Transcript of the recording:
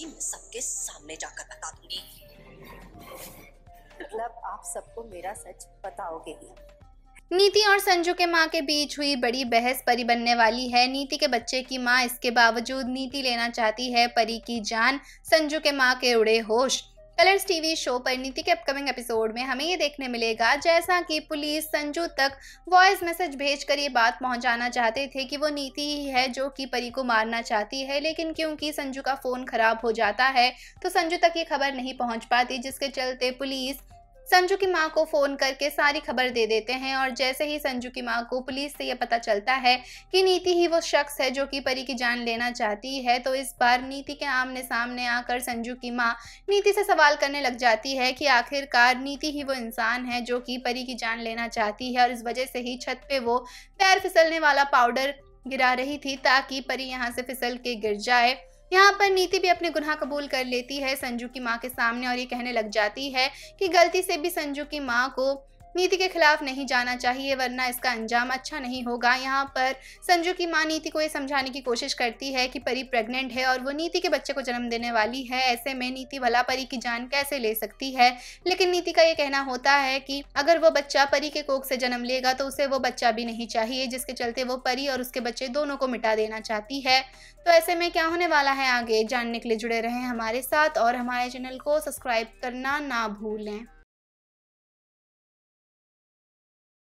इन सबके सामने जाकर बता दूंगी मतलब आप सबको मेरा सच बताओगे ही नीति और संजू के माँ के बीच हुई बड़ी बहस परी बनने वाली है नीति के बच्चे की माँ इसके बावजूद नीति लेना चाहती है परी की जान संजू के माँ के उड़े होश कलर्स टीवी शो नीति के अपकमिंग एपिसोड में हमें ये देखने मिलेगा जैसा कि पुलिस संजू तक वॉइस मैसेज भेजकर ये बात पहुंचाना चाहते थे कि वो नीति ही है जो कि परी को मारना चाहती है लेकिन क्योंकि संजू का फ़ोन खराब हो जाता है तो संजू तक ये खबर नहीं पहुंच पाती जिसके चलते पुलिस संजू की माँ को फोन करके सारी खबर दे देते हैं और जैसे ही संजू की माँ को पुलिस से यह पता चलता है कि नीति ही वो शख्स है जो कि परी की जान लेना चाहती है तो इस बार नीति के आमने सामने आकर संजू की माँ नीति से सवाल करने लग जाती है कि आखिरकार नीति ही वो इंसान है जो कि परी की जान लेना चाहती है और इस वजह से ही छत पे वो पैर फिसलने वाला पाउडर गिरा रही थी ताकि परी यहाँ से फिसल के गिर जाए यहाँ पर नीति भी अपने गुनाह कबूल कर लेती है संजू की माँ के सामने और ये कहने लग जाती है कि गलती से भी संजू की माँ को नीति के खिलाफ नहीं जाना चाहिए वरना इसका अंजाम अच्छा नहीं होगा यहाँ पर संजू की माँ नीति को ये समझाने की कोशिश करती है कि परी प्रेग्नेंट है और वो नीति के बच्चे को जन्म देने वाली है ऐसे में नीति भला परी की जान कैसे ले सकती है लेकिन नीति का ये कहना होता है कि अगर वो बच्चा परी के कोख से जन्म लेगा तो उसे वो बच्चा भी नहीं चाहिए जिसके चलते वो परी और उसके बच्चे दोनों को मिटा देना चाहती है तो ऐसे में क्या होने वाला है आगे जानने के लिए जुड़े रहें हमारे साथ और हमारे चैनल को सब्सक्राइब करना ना भूलें